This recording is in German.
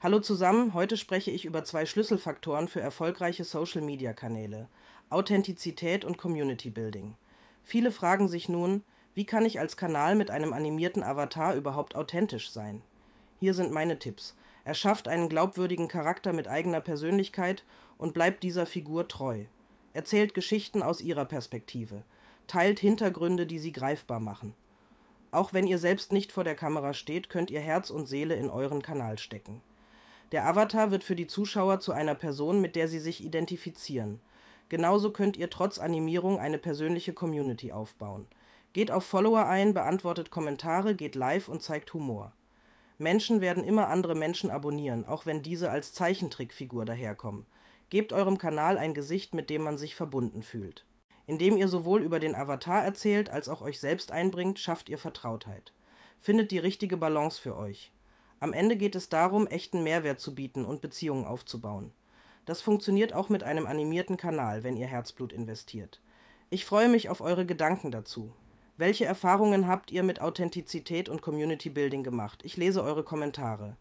Hallo zusammen, heute spreche ich über zwei Schlüsselfaktoren für erfolgreiche Social-Media-Kanäle, Authentizität und Community Building. Viele fragen sich nun, wie kann ich als Kanal mit einem animierten Avatar überhaupt authentisch sein? Hier sind meine Tipps. Erschafft einen glaubwürdigen Charakter mit eigener Persönlichkeit und bleibt dieser Figur treu. Erzählt Geschichten aus ihrer Perspektive. Teilt Hintergründe, die sie greifbar machen. Auch wenn ihr selbst nicht vor der Kamera steht, könnt ihr Herz und Seele in euren Kanal stecken. Der Avatar wird für die Zuschauer zu einer Person, mit der sie sich identifizieren. Genauso könnt ihr trotz Animierung eine persönliche Community aufbauen. Geht auf Follower ein, beantwortet Kommentare, geht live und zeigt Humor. Menschen werden immer andere Menschen abonnieren, auch wenn diese als Zeichentrickfigur daherkommen. Gebt eurem Kanal ein Gesicht, mit dem man sich verbunden fühlt. Indem ihr sowohl über den Avatar erzählt als auch euch selbst einbringt, schafft ihr Vertrautheit. Findet die richtige Balance für euch. Am Ende geht es darum, echten Mehrwert zu bieten und Beziehungen aufzubauen. Das funktioniert auch mit einem animierten Kanal, wenn ihr Herzblut investiert. Ich freue mich auf eure Gedanken dazu. Welche Erfahrungen habt ihr mit Authentizität und Community Building gemacht? Ich lese eure Kommentare.